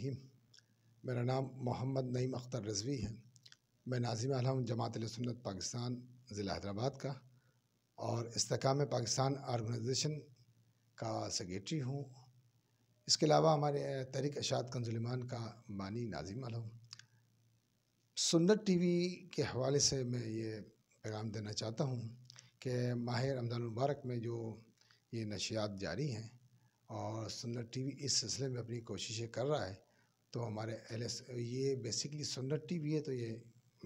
रहीम मेरा नाम मोहम्मद नईम अख्तर रजवी है मैं नाजिम आलम जमात सुन्नत पाकिस्तान ज़िला हैदराबाद का और इसकाम पाकिस्तान आर्गनाइजेशन का सेक्रेटरी हूँ इसके अलावा हमारे तरीक अशात कंजुलमान का बानी नाजिम आलम सुन्नत टीवी के हवाले से मैं ये पैगाम देना चाहता हूँ कि माह रमज़ान मुबारक में जो ये नशियात जारी हैं और सुन्नत टीवी इस सिलसिले में अपनी कोशिशें कर रहा है तो हमारे एल एस ये बेसिकली सुन्नत टी वी है तो ये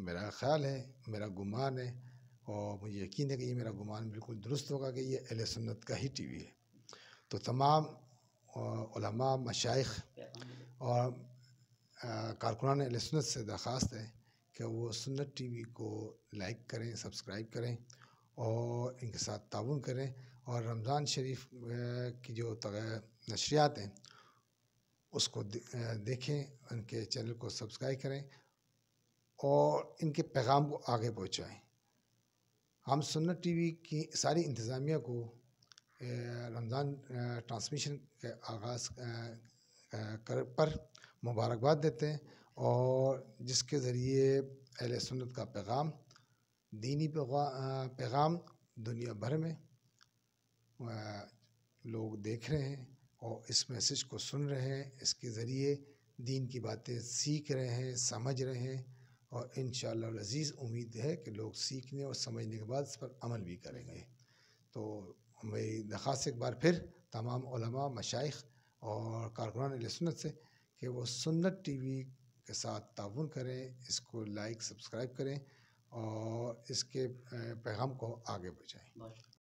मेरा ख्याल है मेरा गुमान है और मुझे यकीन है कि ये मेरा गुमान बिल्कुल दुरुस्त होगा कि ये एल सुन्नत का ही टी वी है तो तमाम उलमा मशाइख और कारकुनान एल सुन्नत से दरख्वास्त है कि वो सुन्नत टी वी को लाइक करें सब्सक्राइब करें और इनके साथ ताउन करें और रमज़ान शरीफ की जो नशरियात हैं उसको देखें उनके चैनल को सब्सक्राइब करें और इनके पैगाम को आगे पहुंचाएं हम सुन्नत टीवी की सारी इंतज़ामिया को रमज़ान ट्रांसमिशन के आगाज़ कर पर मुबारकबाद देते हैं और जिसके ज़रिए अहल सुन्नत का पैगाम दीनी पैगाम दुनिया भर में लोग देख रहे हैं और इस मैसेज को सुन रहे हैं इसके ज़रिए दीन की बातें सीख रहे हैं समझ रहे हैं और इन शजीज़ उम्मीद है कि लोग सीखने और समझने के बाद इस पर अमल भी करेंगे तो मेरी दरख्वास्त एक बार फिर तमाम मशाइ और कारकुनान सुनत से कि वो सुन्नत टी वी के साथ ताउन करें इसको लाइक सब्सक्राइब करें और इसके पैगाम को आगे बढ़ाएँ